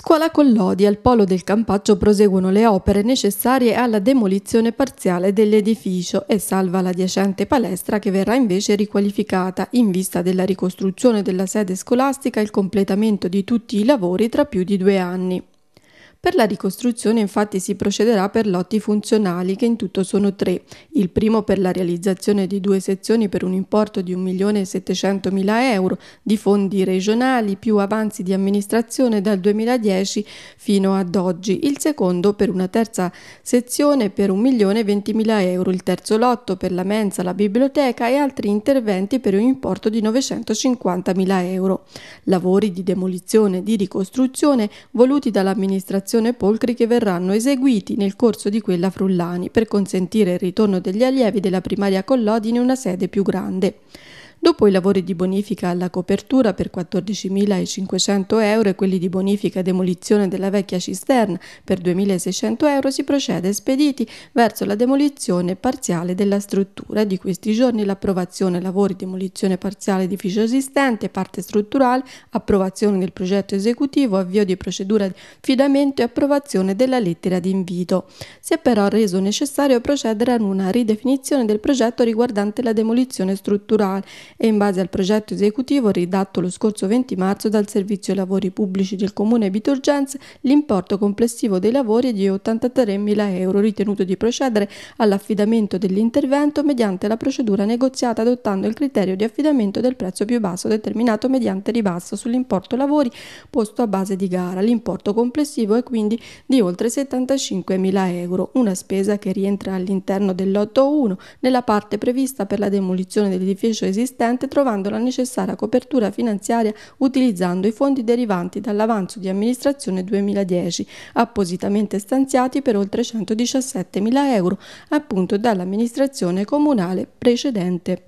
Scuola Collodi al polo del Campaccio proseguono le opere necessarie alla demolizione parziale dell'edificio e salva l'adiacente palestra che verrà invece riqualificata in vista della ricostruzione della sede scolastica e il completamento di tutti i lavori tra più di due anni. Per la ricostruzione infatti si procederà per lotti funzionali che in tutto sono tre, il primo per la realizzazione di due sezioni per un importo di 1.700.000 euro di fondi regionali più avanzi di amministrazione dal 2010 fino ad oggi, il secondo per una terza sezione per 1.020.000 euro, il terzo lotto per la mensa, la biblioteca e altri interventi per un importo di 950.000 euro. Lavori di demolizione e di ricostruzione voluti dall'amministrazione Operazione Polcri che verranno eseguiti nel corso di quella Frullani per consentire il ritorno degli allievi della primaria Collodi in una sede più grande. Dopo i lavori di bonifica alla copertura per 14.500 euro e quelli di bonifica e demolizione della vecchia cisterna per 2.600 euro si procede spediti verso la demolizione parziale della struttura. Di questi giorni l'approvazione lavori demolizione parziale edificio esistente, parte strutturale, approvazione del progetto esecutivo, avvio di procedura di fidamento e approvazione della lettera di invito. Si è però reso necessario procedere ad una ridefinizione del progetto riguardante la demolizione strutturale e in base al progetto esecutivo ridatto lo scorso 20 marzo dal Servizio Lavori Pubblici del Comune Bitorgenze, l'importo complessivo dei lavori è di 83.000 euro, ritenuto di procedere all'affidamento dell'intervento mediante la procedura negoziata adottando il criterio di affidamento del prezzo più basso determinato mediante ribasso sull'importo lavori posto a base di gara. L'importo complessivo è quindi di oltre 75.000 euro, una spesa che rientra all'interno del 1 nella parte prevista per la demolizione dell'edificio esistente presente trovando la necessaria copertura finanziaria utilizzando i fondi derivanti dall'avanzo di amministrazione 2010, appositamente stanziati per oltre 117.000 euro appunto dall'amministrazione comunale precedente.